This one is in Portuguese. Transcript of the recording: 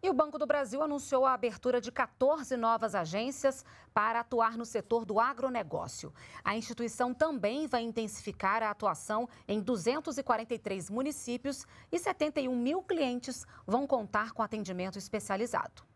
E o Banco do Brasil anunciou a abertura de 14 novas agências para atuar no setor do agronegócio. A instituição também vai intensificar a atuação em 243 municípios e 71 mil clientes vão contar com atendimento especializado.